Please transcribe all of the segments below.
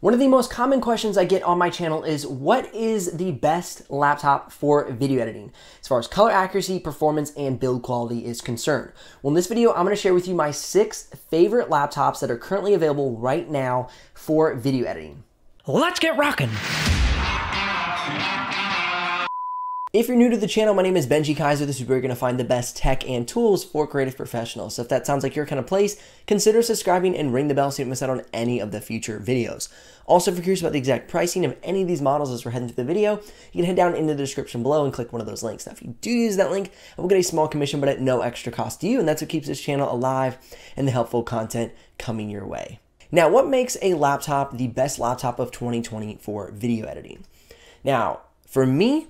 One of the most common questions I get on my channel is what is the best laptop for video editing as far as color accuracy, performance, and build quality is concerned. Well, in this video, I'm gonna share with you my six favorite laptops that are currently available right now for video editing. Let's get rocking. If you're new to the channel, my name is Benji Kaiser. This is where you're going to find the best tech and tools for creative professionals. So if that sounds like your kind of place, consider subscribing and ring the bell so you don't miss out on any of the future videos. Also, if you're curious about the exact pricing of any of these models as we're heading through the video, you can head down into the description below and click one of those links. Now, if you do use that link, I will get a small commission, but at no extra cost to you, and that's what keeps this channel alive and the helpful content coming your way. Now, what makes a laptop the best laptop of 2020 for video editing? Now, for me,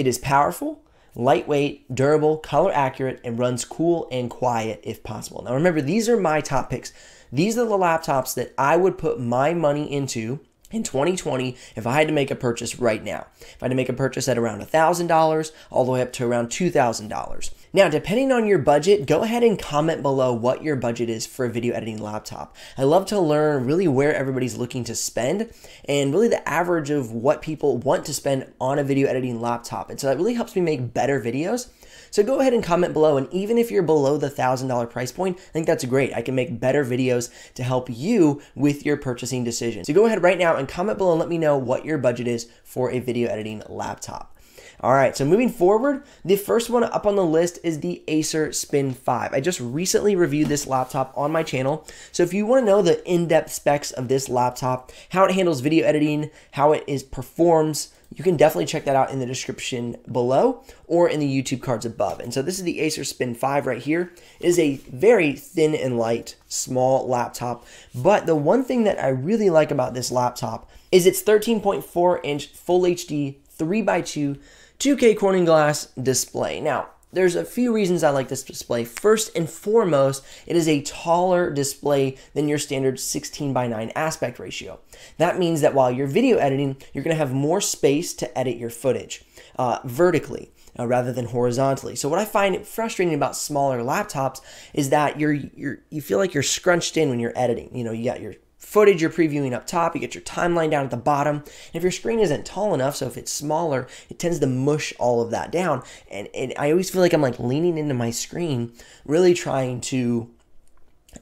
it is powerful, lightweight, durable, color accurate, and runs cool and quiet if possible. Now remember, these are my top picks. These are the laptops that I would put my money into in 2020 if i had to make a purchase right now if i had to make a purchase at around $1000 all the way up to around $2000 now depending on your budget go ahead and comment below what your budget is for a video editing laptop i love to learn really where everybody's looking to spend and really the average of what people want to spend on a video editing laptop and so that really helps me make better videos so go ahead and comment below. And even if you're below the $1,000 price point, I think that's great. I can make better videos to help you with your purchasing decision. So go ahead right now and comment below and let me know what your budget is for a video editing laptop. All right, so moving forward, the first one up on the list is the Acer Spin 5. I just recently reviewed this laptop on my channel. So if you wanna know the in-depth specs of this laptop, how it handles video editing, how it is performs, you can definitely check that out in the description below or in the YouTube cards above. And so this is the Acer Spin 5 right here. It is a very thin and light, small laptop. But the one thing that I really like about this laptop is its 13.4 inch Full HD 3x2 2K Corning glass display. Now, there's a few reasons I like this display. First and foremost, it is a taller display than your standard 16 by 9 aspect ratio. That means that while you're video editing, you're going to have more space to edit your footage uh, vertically. Uh, rather than horizontally. So what I find frustrating about smaller laptops is that you're, you're you feel like you're scrunched in when you're editing. You know, you got your footage you're previewing up top, you get your timeline down at the bottom. And if your screen isn't tall enough, so if it's smaller, it tends to mush all of that down. And, and I always feel like I'm like leaning into my screen, really trying to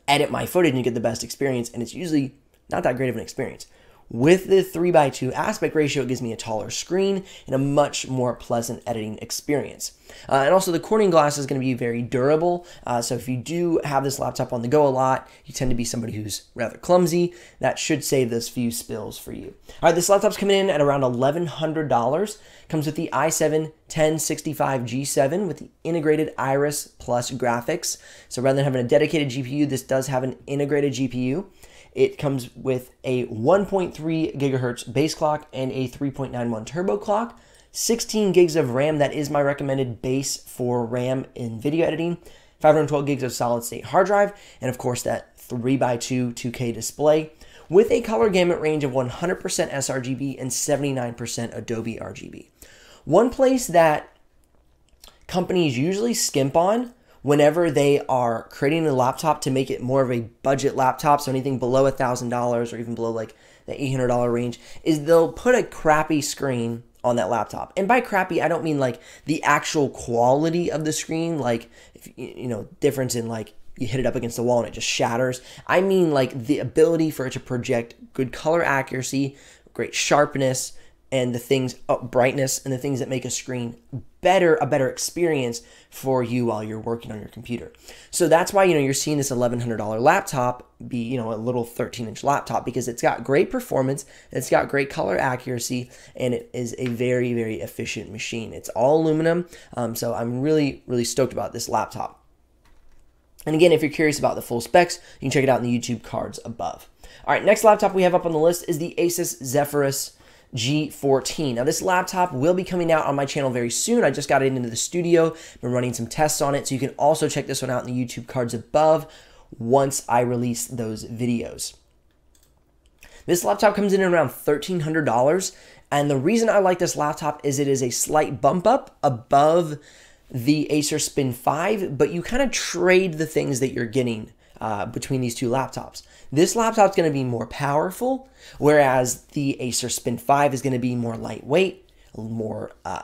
edit my footage and get the best experience. And it's usually not that great of an experience. With the 3x2 aspect ratio, it gives me a taller screen and a much more pleasant editing experience. Uh, and also the Corning glass is going to be very durable, uh, so if you do have this laptop on the go a lot, you tend to be somebody who's rather clumsy, that should save those few spills for you. All right, this laptop's coming in at around $1,100, comes with the i7 1065G7 with the integrated Iris Plus graphics. So rather than having a dedicated GPU, this does have an integrated GPU. It comes with a 1.3 gigahertz base clock and a 3.91 turbo clock. 16 gigs of RAM, that is my recommended base for RAM in video editing. 512 gigs of solid state hard drive, and of course that 3x2 2K display with a color gamut range of 100% sRGB and 79% Adobe RGB. One place that companies usually skimp on whenever they are creating a laptop to make it more of a budget laptop, so anything below $1,000 or even below like the $800 range, is they'll put a crappy screen on that laptop. And by crappy, I don't mean like the actual quality of the screen, like, if, you know, difference in like you hit it up against the wall and it just shatters. I mean like the ability for it to project good color accuracy, great sharpness, and the things uh, brightness and the things that make a screen better a better experience for you while you're working on your computer so that's why you know you're seeing this $1100 laptop be you know a little 13 inch laptop because it's got great performance it's got great color accuracy and it is a very very efficient machine it's all aluminum um, so i'm really really stoked about this laptop and again if you're curious about the full specs you can check it out in the youtube cards above all right next laptop we have up on the list is the asus zephyrus G14. Now this laptop will be coming out on my channel very soon. I just got it into the studio, been running some tests on it. So you can also check this one out in the YouTube cards above once I release those videos. This laptop comes in at around $1,300. And the reason I like this laptop is it is a slight bump up above the Acer Spin 5, but you kind of trade the things that you're getting uh, between these two laptops. This laptop's going to be more powerful, whereas the Acer Spin 5 is going to be more lightweight, more uh,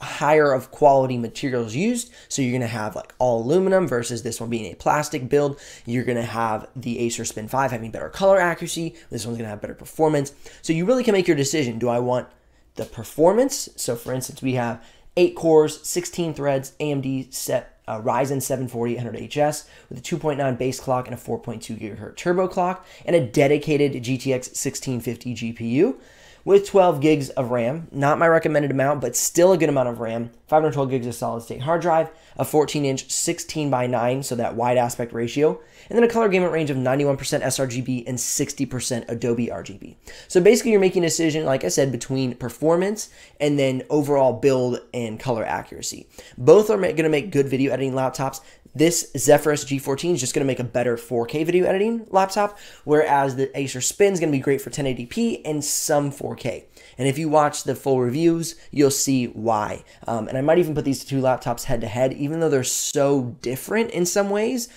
higher of quality materials used. So you're going to have like all aluminum versus this one being a plastic build. You're going to have the Acer Spin 5 having better color accuracy. This one's going to have better performance. So you really can make your decision. Do I want the performance? So for instance, we have eight cores, 16 threads, AMD set uh, Ryzen 7 4800HS with a 2.9 base clock and a 4.2 gigahertz turbo clock and a dedicated GTX 1650 GPU with 12 gigs of RAM. Not my recommended amount, but still a good amount of RAM. 512 gigs of solid state hard drive, a 14 inch 16 by 9, so that wide aspect ratio, and then a color gamut range of 91% sRGB and 60% Adobe RGB. So basically, you're making a decision, like I said, between performance and then overall build and color accuracy. Both are going to make good video editing laptops. This Zephyrus G14 is just going to make a better 4K video editing laptop, whereas the Acer Spin is going to be great for 1080p and some 4K. And if you watch the full reviews, you'll see why. Um, and I might even put these two laptops head to head, even though they're so different in some ways.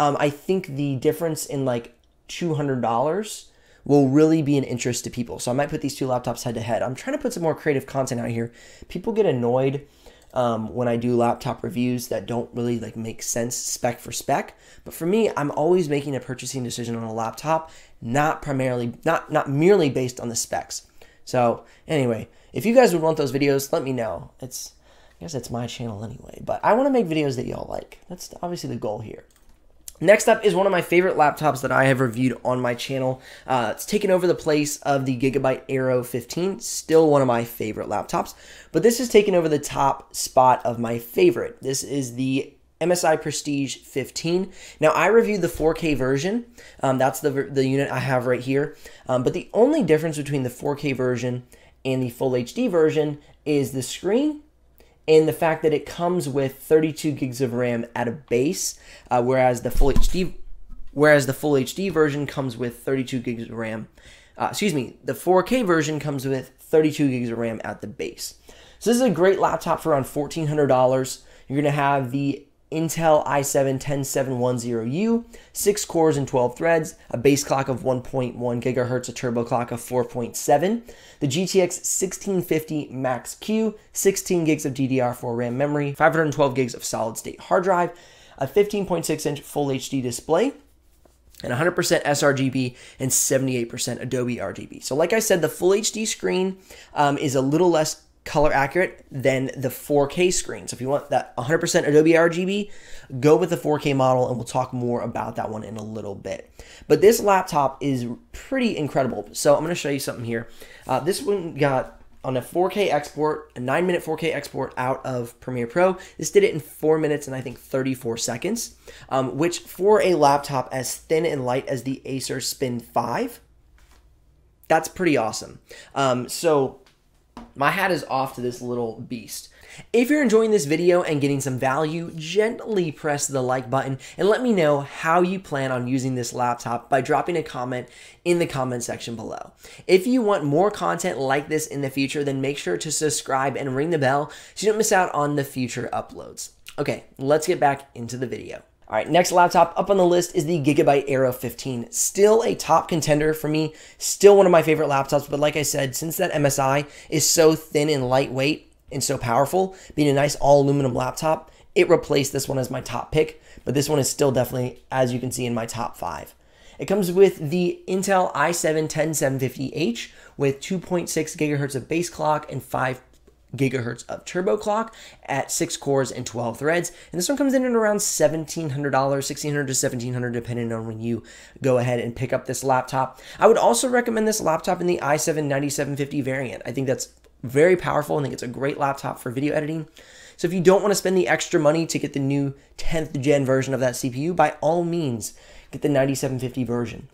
Um, I think the difference in like $200 will really be an interest to people. So I might put these two laptops head to head. I'm trying to put some more creative content out here. People get annoyed um, when I do laptop reviews that don't really like make sense spec for spec. But for me, I'm always making a purchasing decision on a laptop, not primarily, not not merely based on the specs. So anyway, if you guys would want those videos, let me know. It's I guess it's my channel anyway, but I want to make videos that y'all like. That's obviously the goal here. Next up is one of my favorite laptops that I have reviewed on my channel. Uh, it's taken over the place of the Gigabyte Aero 15, still one of my favorite laptops, but this has taken over the top spot of my favorite. This is the MSI Prestige 15. Now I reviewed the 4K version. Um, that's the, the unit I have right here. Um, but the only difference between the 4K version and the full HD version is the screen and the fact that it comes with 32 gigs of RAM at a base, uh, whereas the full HD whereas the full HD version comes with 32 gigs of RAM. Uh, excuse me, the 4K version comes with 32 gigs of RAM at the base. So this is a great laptop for around $1,400. You're going to have the Intel i7-10710U, 6 cores and 12 threads, a base clock of 1.1 gigahertz, a turbo clock of 4.7, the GTX 1650 Max-Q, 16 gigs of DDR4 RAM memory, 512 gigs of solid-state hard drive, a 15.6-inch Full HD display, and 100% sRGB and 78% Adobe RGB. So, like I said, the Full HD screen um, is a little less color accurate than the 4K screen. So if you want that 100% Adobe RGB, go with the 4K model and we'll talk more about that one in a little bit. But this laptop is pretty incredible. So I'm going to show you something here. Uh, this one got on a 4K export, a 9 minute 4K export out of Premiere Pro. This did it in 4 minutes and I think 34 seconds, um, which for a laptop as thin and light as the Acer Spin 5, that's pretty awesome. Um, so my hat is off to this little beast. If you're enjoying this video and getting some value, gently press the like button and let me know how you plan on using this laptop by dropping a comment in the comment section below. If you want more content like this in the future, then make sure to subscribe and ring the bell so you don't miss out on the future uploads. Okay, let's get back into the video. All right, next laptop up on the list is the Gigabyte Aero 15. Still a top contender for me, still one of my favorite laptops, but like I said, since that MSI is so thin and lightweight and so powerful, being a nice all aluminum laptop, it replaced this one as my top pick, but this one is still definitely, as you can see, in my top five. It comes with the Intel i7 10750H with 2.6 gigahertz of base clock and 5 gigahertz of turbo clock at six cores and 12 threads. And this one comes in at around $1,700, $1,600 to $1,700, depending on when you go ahead and pick up this laptop. I would also recommend this laptop in the i7-9750 variant. I think that's very powerful. I think it's a great laptop for video editing. So if you don't want to spend the extra money to get the new 10th gen version of that CPU, by all means, get the 9750 version.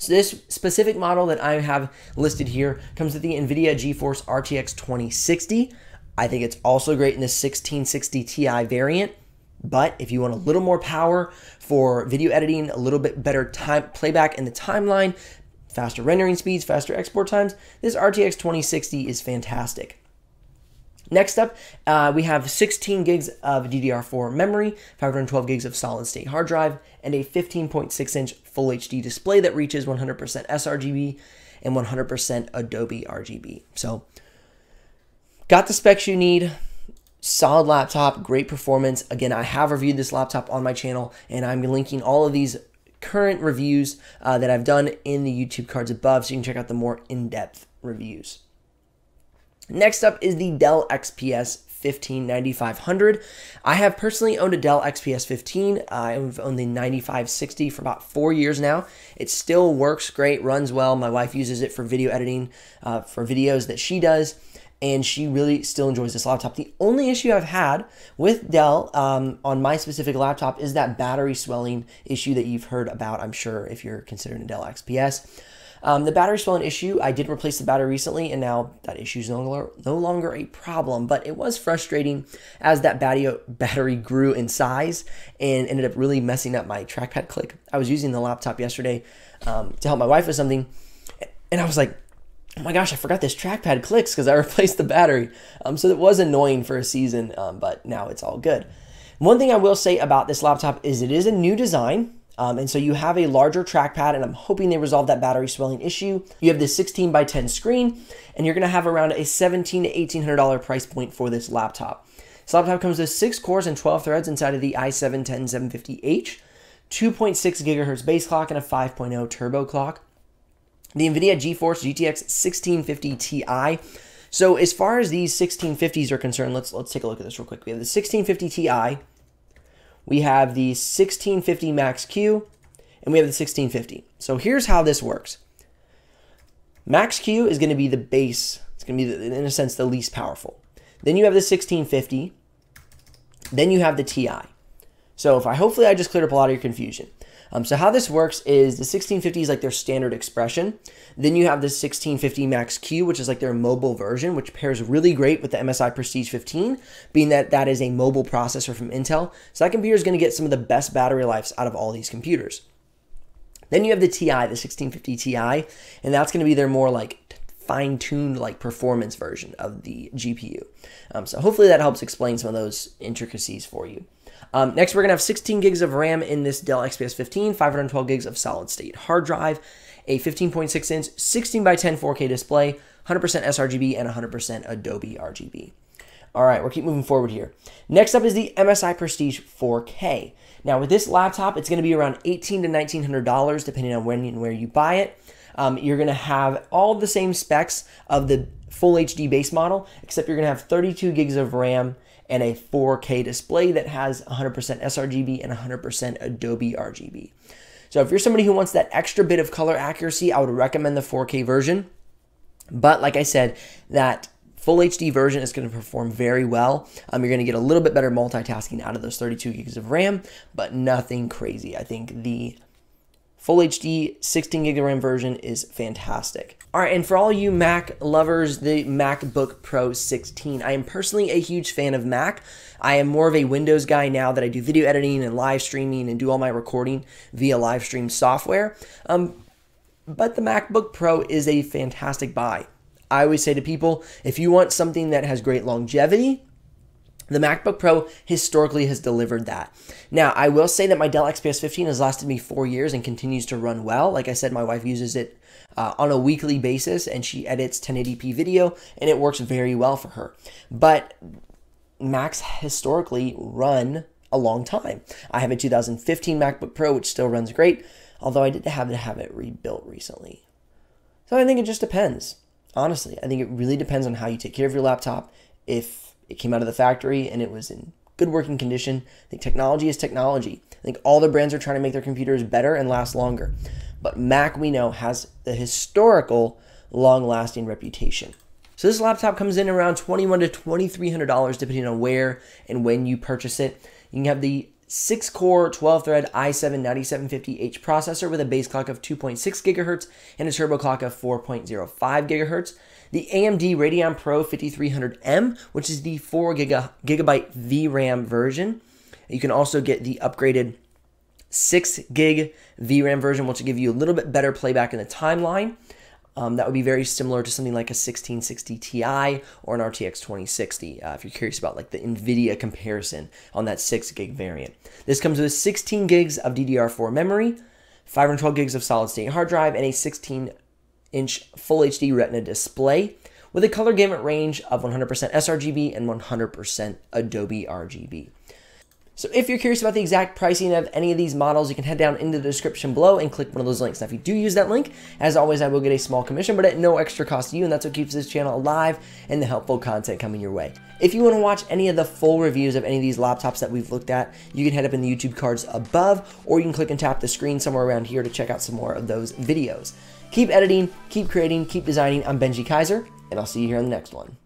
So this specific model that I have listed here comes with the NVIDIA GeForce RTX 2060. I think it's also great in the 1660 Ti variant. But if you want a little more power for video editing, a little bit better time playback in the timeline, faster rendering speeds, faster export times, this RTX 2060 is fantastic. Next up, uh, we have 16 gigs of DDR4 memory, 512 gigs of solid state hard drive, and a 15.6 inch full HD display that reaches 100% sRGB and 100% Adobe RGB. So, got the specs you need. Solid laptop, great performance. Again, I have reviewed this laptop on my channel, and I'm linking all of these current reviews uh, that I've done in the YouTube cards above so you can check out the more in depth reviews. Next up is the Dell XPS 15 9500. I have personally owned a Dell XPS 15. I've owned the 9560 for about four years now. It still works great, runs well. My wife uses it for video editing, uh, for videos that she does, and she really still enjoys this laptop. The only issue I've had with Dell um, on my specific laptop is that battery swelling issue that you've heard about, I'm sure, if you're considering a Dell XPS. Um, the battery smell an issue. I did replace the battery recently, and now that issue is no longer, no longer a problem, but it was frustrating as that battery, battery grew in size and ended up really messing up my trackpad click. I was using the laptop yesterday um, to help my wife with something, and I was like, oh my gosh, I forgot this trackpad clicks because I replaced the battery. Um, so it was annoying for a season, um, but now it's all good. One thing I will say about this laptop is it is a new design. Um, and so you have a larger trackpad, and I'm hoping they resolve that battery swelling issue. You have this 16 by 10 screen, and you're gonna have around a 17 to 1800 dollar price point for this laptop. This laptop comes with six cores and 12 threads inside of the i7 10750H, 2.6 gigahertz base clock, and a 5.0 turbo clock. The NVIDIA GeForce GTX 1650 Ti. So as far as these 1650s are concerned, let's let's take a look at this real quick. We have the 1650 Ti, we have the 1650 Max Q, and we have the 1650. So here's how this works. Max Q is going to be the base. It's going to be, in a sense, the least powerful. Then you have the 1650. Then you have the TI. So if I hopefully I just cleared up a lot of your confusion. Um, so how this works is the 1650 is like their standard expression. Then you have the 1650 Max Q, which is like their mobile version, which pairs really great with the MSI Prestige 15, being that that is a mobile processor from Intel. So that computer is going to get some of the best battery lives out of all these computers. Then you have the Ti, the 1650 Ti, and that's going to be their more like fine-tuned like performance version of the GPU. Um, so hopefully that helps explain some of those intricacies for you. Um, next, we're going to have 16 gigs of RAM in this Dell XPS 15, 512 gigs of solid state hard drive, a 15.6 inch 16 by 10 4K display, 100% sRGB, and 100% Adobe RGB. All right, we'll keep moving forward here. Next up is the MSI Prestige 4K. Now, with this laptop, it's going to be around 18 to 1900 dollars, depending on when and where you buy it. Um, you're going to have all the same specs of the full HD base model, except you're going to have 32 gigs of RAM and a 4K display that has 100% sRGB and 100% Adobe RGB. So if you're somebody who wants that extra bit of color accuracy, I would recommend the 4K version. But like I said, that full HD version is going to perform very well. Um, you're going to get a little bit better multitasking out of those 32 gigs of RAM, but nothing crazy. I think the Full HD 16 gig of RAM version is fantastic. All right, and for all you Mac lovers, the MacBook Pro 16. I am personally a huge fan of Mac. I am more of a Windows guy now that I do video editing and live streaming and do all my recording via live stream software. Um, but the MacBook Pro is a fantastic buy. I always say to people, if you want something that has great longevity, the MacBook Pro historically has delivered that. Now, I will say that my Dell XPS 15 has lasted me four years and continues to run well. Like I said, my wife uses it uh, on a weekly basis and she edits 1080p video and it works very well for her. But Macs historically run a long time. I have a 2015 MacBook Pro, which still runs great, although I did have to have it rebuilt recently. So I think it just depends. Honestly, I think it really depends on how you take care of your laptop. If it came out of the factory and it was in good working condition. I think technology is technology. I think all the brands are trying to make their computers better and last longer. But Mac, we know, has the historical long lasting reputation. So this laptop comes in around $21 to $2,300 depending on where and when you purchase it. You can have the 6 core 12 thread i7 9750H processor with a base clock of 2.6 gigahertz and a turbo clock of 4.05 gigahertz the AMD Radeon Pro 5300M, which is the 4 giga, gigabyte VRAM version. You can also get the upgraded 6 gig VRAM version, which will give you a little bit better playback in the timeline. Um, that would be very similar to something like a 1660 Ti or an RTX 2060. Uh, if you're curious about like the NVIDIA comparison on that 6 gig variant, this comes with 16 gigs of DDR4 memory, 512 gigs of solid state hard drive, and a 16 inch Full HD Retina display with a color gamut range of 100% sRGB and 100% Adobe RGB. So if you're curious about the exact pricing of any of these models, you can head down into the description below and click one of those links. Now, if you do use that link, as always, I will get a small commission, but at no extra cost to you, and that's what keeps this channel alive and the helpful content coming your way. If you want to watch any of the full reviews of any of these laptops that we've looked at, you can head up in the YouTube cards above, or you can click and tap the screen somewhere around here to check out some more of those videos. Keep editing, keep creating, keep designing. I'm Benji Kaiser, and I'll see you here on the next one.